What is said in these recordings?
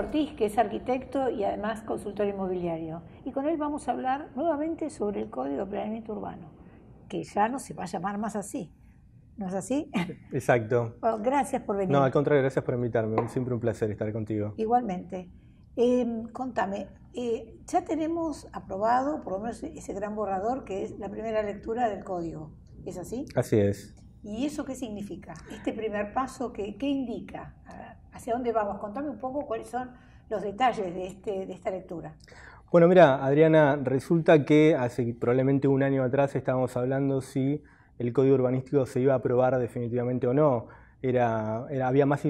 Ortiz, que es arquitecto y además consultor inmobiliario. Y con él vamos a hablar nuevamente sobre el Código de Planeamiento Urbano, que ya no se va a llamar más así. ¿No es así? Exacto. gracias por venir. No, al contrario, gracias por invitarme. Siempre un placer estar contigo. Igualmente. Em, contame, eh, ya tenemos aprobado, por lo menos ese gran borrador, que es la primera lectura del código. ¿Es así? Así es. ¿Y eso qué significa? Este primer paso, ¿qué, qué indica? hacia dónde vamos. Contame un poco cuáles son los detalles este, de, esta lectura. Bueno, mira, Adriana, resulta que hace probablemente un año atrás estábamos hablando si el código urbanístico se iba a aprobar definitivamente o no. había más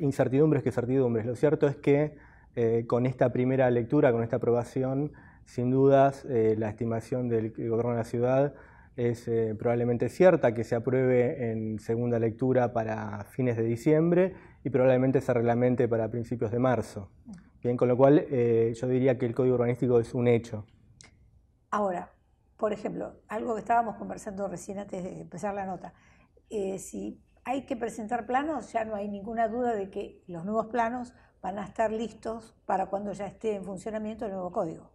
incertidumbres que certidumbres. Lo cierto es que eh, con esta primera lectura, con esta aprobación, sin dudas eh, la estimación del gobierno de la ciudad es eh, probablemente cierta, que se apruebe en segunda lectura para fines de diciembre y probablemente se reglamente para principios de marzo. Bien, con lo cual eh, yo diría que el código urbanístico es un hecho. Ahora, por ejemplo, algo que estábamos conversando recién antes de empezar la nota, eh, si hay que presentar planos, ya no hay ninguna duda de que los nuevos planos van a estar listos para cuando ya esté en funcionamiento el nuevo código.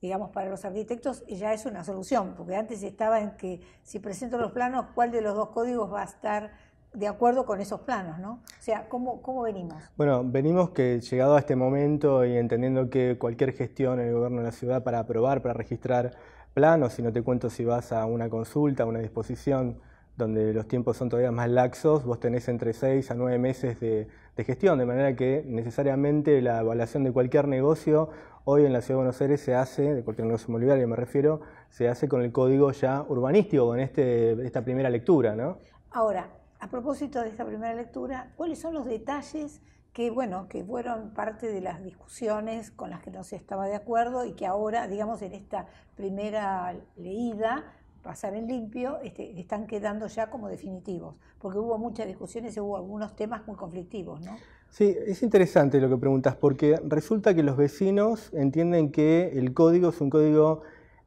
Digamos, para los arquitectos ya es una solución, porque antes estaba en que si presento los planos, ¿cuál de los dos códigos va a estar de acuerdo con esos planos, ¿no? O sea, ¿cómo, ¿cómo, venimos? Bueno, venimos que llegado a este momento y entendiendo que cualquier gestión en el gobierno de la ciudad para aprobar, para registrar planos, si no te cuento si vas a una consulta, a una disposición donde los tiempos son todavía más laxos, vos tenés entre seis a nueve meses de, gestión, de manera que necesariamente la evaluación de cualquier negocio hoy en la Ciudad de Buenos Aires se hace, de cualquier negocio inmobiliario me refiero, se hace con el código ya urbanístico, con este, esta primera lectura, ¿no? Ahora, a propósito de esta primera lectura, ¿cuáles son los detalles que, bueno, que fueron parte de las discusiones con las que no se estaba de acuerdo y que ahora, digamos, en esta primera leída, pasar en limpio, este, están quedando ya como definitivos? Porque hubo muchas discusiones y hubo algunos temas muy conflictivos, ¿no? Sí, es interesante lo que preguntas, porque resulta que los vecinos entienden que el código es un código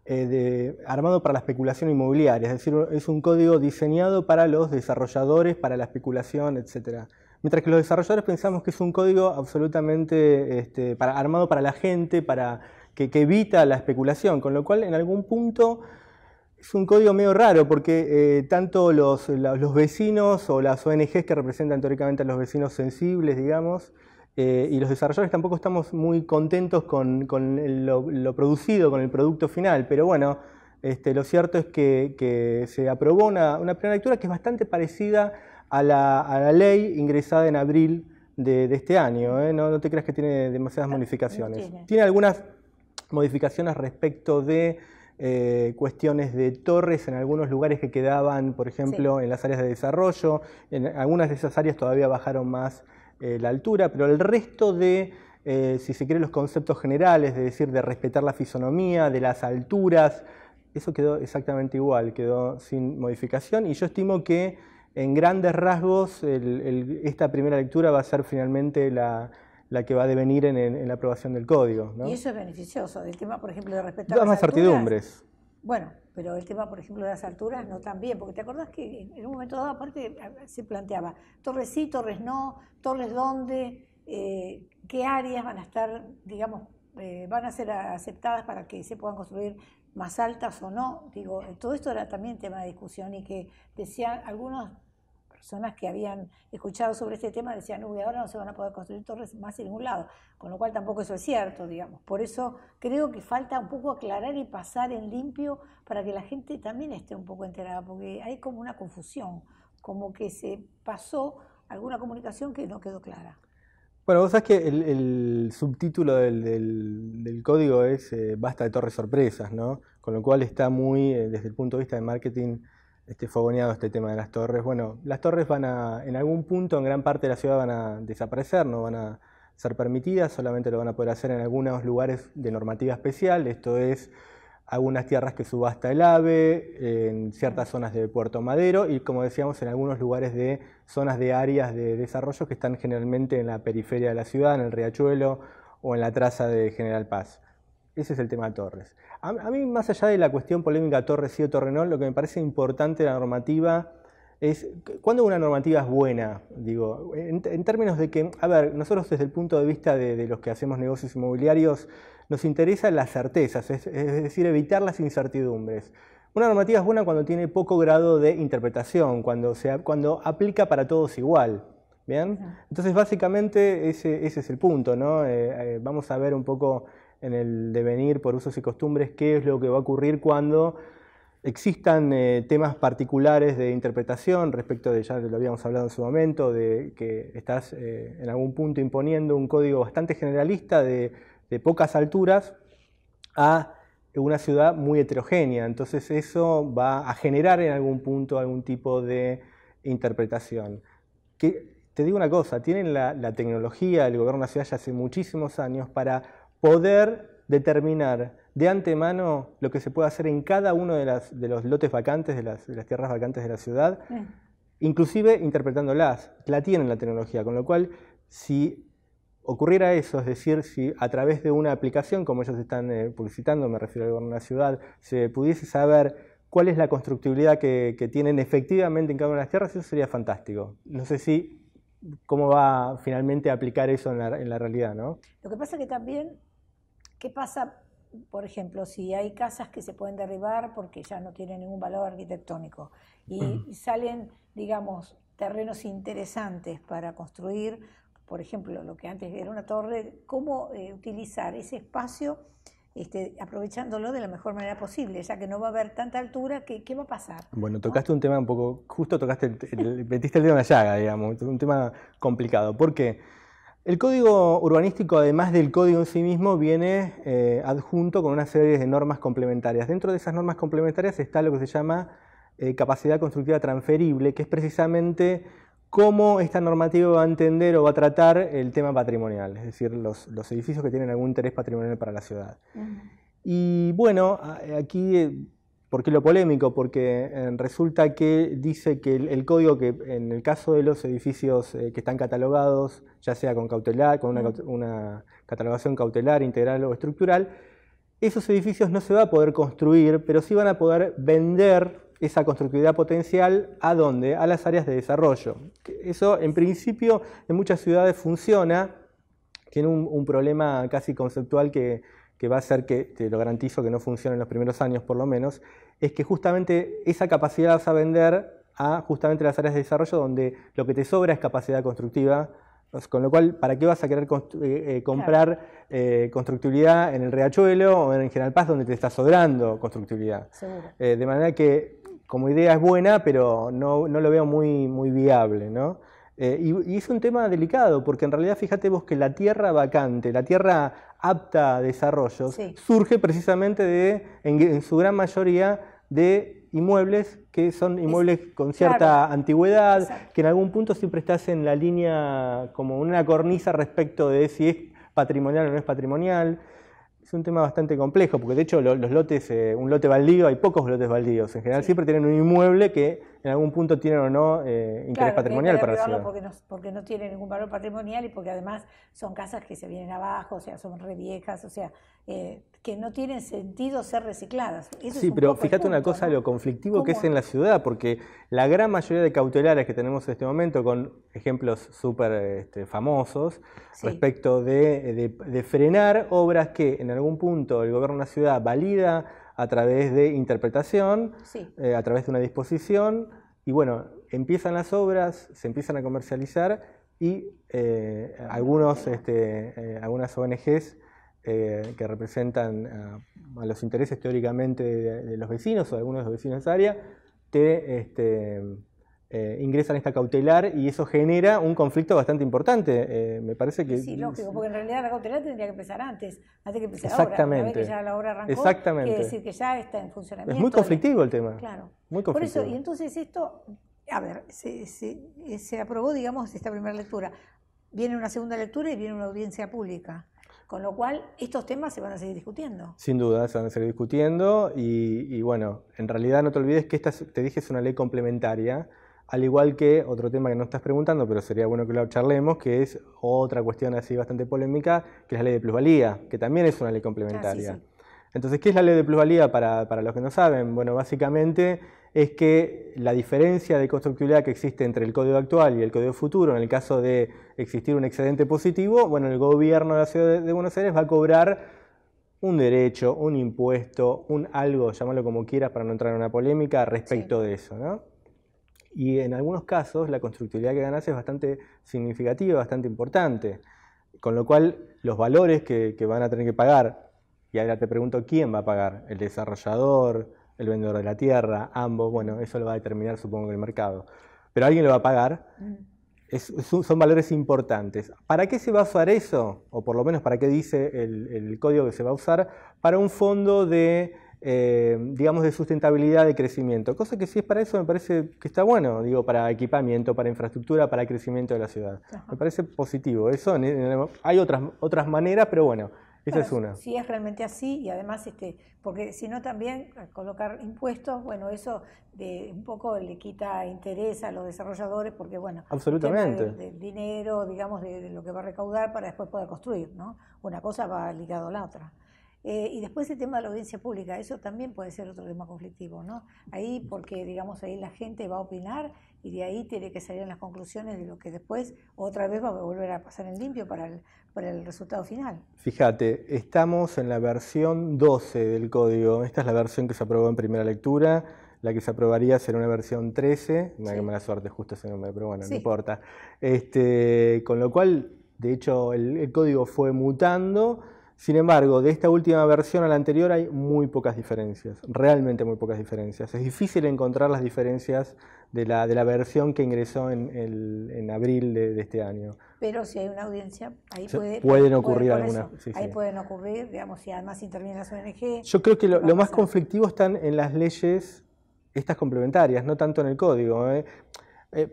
eh, armado para la especulación inmobiliaria, es decir, es un código diseñado para los desarrolladores, para la especulación, etc. Mientras que los desarrolladores pensamos que es un código absolutamente este, armado para la gente, para que, evita la especulación, con lo cual en algún punto... Es un código medio raro porque eh, tanto los, los, vecinos o las ONGs que representan teóricamente a los vecinos sensibles, digamos, eh, y los desarrolladores tampoco estamos muy contentos con, lo, producido, con el producto final, pero bueno, este, lo cierto es que, se aprobó una, primera lectura que es bastante parecida a la, ley ingresada en abril de, este año, ¿eh? no, te creas que tiene demasiadas modificaciones. tiene. algunas modificaciones respecto de... Eh, cuestiones de torres en algunos lugares que quedaban, por ejemplo, en las áreas de desarrollo. En algunas de esas áreas todavía bajaron más eh, la altura, pero el resto de, eh, si se quiere, los conceptos generales, es decir, de respetar la fisonomía, de las alturas, eso quedó exactamente igual, quedó sin modificación y yo estimo que en grandes rasgos esta primera lectura va a ser finalmente la, la que va a devenir en, la aprobación del código. Y eso es beneficioso, del tema, por ejemplo, de respetar... Da más certidumbres. Bueno, pero el tema, por ejemplo, de las alturas no tan bien, porque te acordás que en un momento dado, aparte, se planteaba torres sí, torres no, torres dónde, eh, qué áreas van a estar, digamos, eh, van a ser aceptadas para que se puedan construir más altas o no. Digo, eh, todo esto era también tema de discusión y que decían algunos personas que habían escuchado sobre este tema decían, uy, ahora no se van a poder construir torres más en ningún lado, con lo cual tampoco eso es cierto, digamos. Por eso creo que falta un poco aclarar y pasar en limpio para que la gente también esté un poco enterada, porque hay como una confusión, como que se pasó alguna comunicación que no quedó clara. Bueno, vos sabés que el, subtítulo del, código es eh, Basta de torres sorpresas, ¿no? Con lo cual está muy, eh, desde el punto de vista de marketing, este, fogoneado este tema de las torres. Bueno, las torres van a, en algún punto, en gran parte de la ciudad van a desaparecer, no van a ser permitidas, solamente lo van a poder hacer en algunos lugares de normativa especial, esto es algunas tierras que subasta el AVE, en ciertas zonas de Puerto Madero y como decíamos en algunos lugares de zonas de áreas de desarrollo que están generalmente en la periferia de la ciudad, en el riachuelo o en la traza de General Paz. Ese es el tema Torres. A, mí, más allá de la cuestión polémica Torres y o Torrenol, lo que me parece importante de la normativa es cuándo una normativa es buena, digo, en, términos de que, a ver, nosotros desde el punto de vista de, los que hacemos negocios inmobiliarios, nos interesan las certezas, es, decir, evitar las incertidumbres. Una normativa es buena cuando tiene poco grado de interpretación, cuando, cuando aplica para todos igual. ¿Bien? Entonces, básicamente, ese, es el punto, ¿no? Eh, eh, vamos a ver un poco en el devenir por usos y costumbres, qué es lo que va a ocurrir cuando existan eh, temas particulares de interpretación respecto de, ya lo habíamos hablado en su momento, de que estás eh, en algún punto imponiendo un código bastante generalista de, pocas alturas a una ciudad muy heterogénea. Entonces eso va a generar en algún punto algún tipo de interpretación. te digo una cosa, tienen la, la, tecnología, el gobierno de la ciudad ya hace muchísimos años para poder determinar de antemano lo que se puede hacer en cada uno de, los lotes vacantes, de las, tierras vacantes de la ciudad, inclusive interpretándolas. La tienen la tecnología, con lo cual si ocurriera eso, es decir, si a través de una aplicación, como ellos están eh, publicitando, me refiero a gobierno ciudad, se pudiese saber cuál es la constructibilidad que, tienen efectivamente en cada una de las tierras, eso sería fantástico. No sé si cómo va finalmente a aplicar eso en la, realidad, ¿no? Lo que pasa es que también ¿Qué pasa, por ejemplo, si hay casas que se pueden derribar porque ya no tienen ningún valor arquitectónico y, mm. salen, digamos, terrenos interesantes para construir, por ejemplo, lo que antes era una torre, cómo eh, utilizar ese espacio este, aprovechándolo de la mejor manera posible, ya que no va a haber tanta altura, ¿qué, va a pasar? Bueno, tocaste un tema un poco, justo tocaste, el, metiste el dedo en la llaga, digamos, un tema complicado, porque... qué? El código urbanístico, además del código en sí mismo, viene eh, adjunto con una serie de normas complementarias. Dentro de esas normas complementarias está lo que se llama eh, capacidad constructiva transferible, que es precisamente cómo esta normativa va a entender o va a tratar el tema patrimonial, es decir, los, edificios que tienen algún interés patrimonial para la ciudad. Y bueno, aquí eh, ¿Por qué lo polémico? Porque eh, resulta que dice que el, código que en el caso de los edificios eh, que están catalogados, ya sea con cautelar, con una, catalogación cautelar, integral o estructural, esos edificios no se va a poder construir, pero sí van a poder vender esa constructividad potencial a dónde? A las áreas de desarrollo. Eso en principio en muchas ciudades funciona, tiene un, problema casi conceptual que, va a ser que, te lo garantizo que no funcione en los primeros años por lo menos, es que justamente esa capacidad vas a vender a justamente las áreas de desarrollo donde lo que te sobra es capacidad constructiva, con lo cual, ¿para qué vas a querer eh, eh, comprar eh, constructividad constructibilidad en el Riachuelo o en General Paz donde te está sobrando constructibilidad? de manera que como idea es buena, pero no, lo veo muy, muy viable. ¿no? Eh, y, es un tema delicado, porque en realidad fíjate vos que la tierra vacante, la tierra apta a desarrollos, surge precisamente de, en, su gran mayoría, de inmuebles que son inmuebles con cierta antigüedad, que en algún punto siempre estás en la línea, como una cornisa respecto de si es patrimonial o no es patrimonial. Es un tema bastante complejo, porque de hecho los, lotes, eh, un lote baldío, hay pocos lotes baldíos, en general siempre tienen un inmueble que en algún punto tienen o no eh, interés patrimonial para la Porque no, porque no tienen ningún valor patrimonial y porque además son casas que se vienen abajo, o sea, son re viejas, o sea, eh, que no tienen sentido ser recicladas. sí, pero fíjate una cosa, lo conflictivo que es en la ciudad, porque la gran mayoría de cautelares que tenemos en este momento, con ejemplos súper este, famosos, respecto de, frenar obras que en algún punto el gobierno de la ciudad valida a través de interpretación, eh, a través de una disposición, y bueno, empiezan las obras, se empiezan a comercializar y eh, algunos, este, eh, algunas ONGs que representan a, los intereses teóricamente de, los vecinos o de algunos de los vecinos de esa área, te, este, eh, ingresan esta cautelar y eso genera un conflicto bastante importante. Eh, me parece que. Sí, lógico, porque en realidad la cautelar tendría que empezar antes, antes que empezara Exactamente. ahora. que ya la obra arrancó, Exactamente. quiere decir que ya está en funcionamiento. Es muy conflictivo el tema. Claro. Muy conflictivo. Por eso, y entonces esto, a ver, se, se, aprobó, digamos, esta primera lectura. Viene una segunda lectura y viene una audiencia pública. Con lo cual, estos temas se van a seguir discutiendo. Sin duda, se van a seguir discutiendo. Y, y bueno, en realidad no te olvides que esta, te dije, es una ley complementaria al igual que otro tema que no estás preguntando, pero sería bueno que lo charlemos, que es otra cuestión así bastante polémica, que es la ley de plusvalía, que también es una ley ah, complementaria. Entonces, ¿qué es la ley de plusvalía para, los que no saben? Bueno, básicamente es que la diferencia de constructividad que existe entre el código actual y el código futuro, en el caso de existir un excedente positivo, bueno, el gobierno de la ciudad de Buenos Aires va a cobrar un derecho, un impuesto, un algo, llámalo como quieras para no entrar en una polémica respecto de eso, ¿no? y en algunos casos la constructividad que ganas es bastante significativa, bastante importante. Con lo cual, los valores que, van a tener que pagar, y ahora te pregunto quién va a pagar, el desarrollador, el vendedor de la tierra, ambos, bueno, eso lo va a determinar supongo que el mercado. Pero alguien lo va a pagar, mm. son valores importantes. ¿Para qué se va a usar eso? O por lo menos para qué dice el código que se va a usar? Para un fondo de eh, digamos, de sustentabilidad de crecimiento. Cosa que si es para eso me parece que está bueno, digo, para equipamiento, para infraestructura, para el crecimiento de la ciudad. Me parece positivo. Eso hay otras, otras maneras, pero bueno, esa es una. Si es realmente así y además, este, porque si no también colocar impuestos, bueno, eso de, un poco le quita interés a los desarrolladores porque, bueno, absolutamente. Del, dinero, digamos, de, de, lo que va a recaudar para después poder construir, ¿no? Una cosa va ligada a la otra. Eh, y después el tema de la audiencia pública, eso también puede ser otro tema conflictivo, ¿no? Ahí, porque digamos, ahí la gente va a opinar y de ahí tiene que salir las conclusiones de lo que después otra vez va a volver a pasar en limpio para el, resultado final. Fíjate, estamos en la versión 12 del código, esta es la versión que se aprobó en primera lectura. La que se aprobaría será una versión 13, me sí. mala suerte, justo ese nombre, pero bueno, no importa. Este, con lo cual, de hecho, el código fue mutando sin embargo, de esta última versión a la anterior hay muy pocas diferencias, realmente muy pocas diferencias. Es difícil encontrar las diferencias de la, de la versión que ingresó en, abril de, este año. Pero si hay una audiencia, ahí puede, pueden ocurrir algunas. ahí pueden ocurrir, digamos, si además intervienen las ONG. Yo creo que lo, más conflictivo están en las leyes estas complementarias, no tanto en el código. ¿eh? Eh,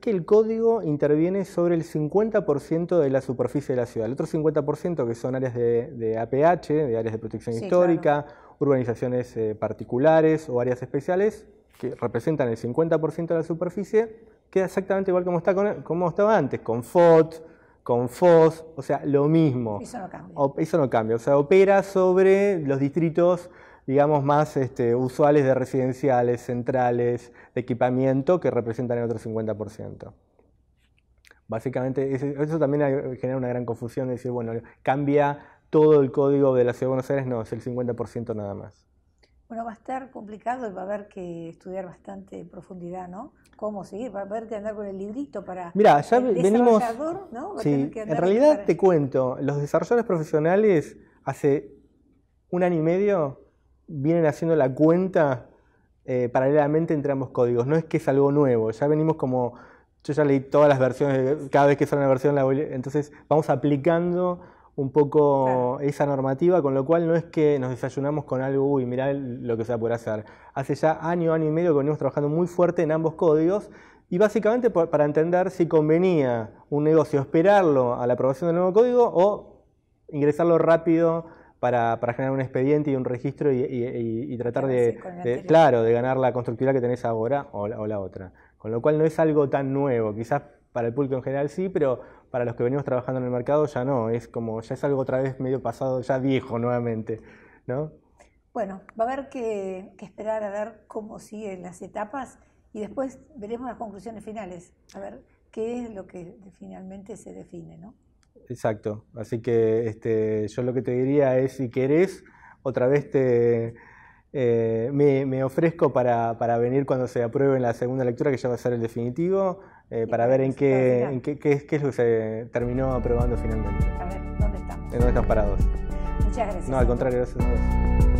que el código interviene sobre el 50% de la superficie de la ciudad, el otro 50% que son áreas de, APH, de áreas de protección histórica, urbanizaciones eh, particulares o áreas especiales, que representan el 50% de la superficie, queda exactamente igual como, está como estaba antes, con FOT, con FOS, o sea, lo mismo. Eso no cambia. eso no cambia, o sea, opera sobre los distritos digamos, más este, usuales de residenciales, centrales, de equipamiento, que representan el otro 50%. Básicamente, eso también genera una gran confusión decir, bueno, cambia todo el código de la Ciudad de Buenos Aires, no, es el 50% nada más. Bueno, va a estar complicado y va a haber que estudiar bastante en profundidad, ¿no? Cómo seguir, va a haber que andar con el librito para... Mira, ya venimos... sí, en realidad te cuento, los desarrolladores profesionales hace un año y medio vienen haciendo la cuenta eh, paralelamente entre ambos códigos. No es que es algo nuevo, ya venimos como, yo ya leí todas las versiones, cada vez que sale una versión la voy, entonces vamos aplicando un poco esa normativa, con lo cual no es que nos desayunamos con algo, uy, mirá lo que se va a poder hacer. Hace ya año, año y medio que venimos trabajando muy fuerte en ambos códigos y básicamente para entender si convenía un negocio esperarlo a la aprobación del nuevo código o ingresarlo rápido para, generar un expediente y un registro y, tratar de, claro, de ganar la constructividad que tenés ahora o la, otra. Con lo cual no es algo tan nuevo, quizás para el público en general sí, pero para los que venimos trabajando en el mercado ya no, es como, ya es algo otra vez medio pasado, ya viejo nuevamente, ¿no? Bueno, va a haber que, que esperar a ver cómo siguen las etapas y después veremos las conclusiones finales, a ver qué es lo que finalmente se define, ¿no? Exacto. Así que este, yo lo que te diría es, si querés, otra vez te, eh, me, ofrezco para, venir cuando se apruebe en la segunda lectura, que ya va a ser el definitivo, eh, para ver en, qué, en qué, es, qué, lo que se terminó aprobando finalmente. A ver, ¿dónde estamos? En dónde estamos parados. Muchas gracias. No, al contrario, gracias a vos.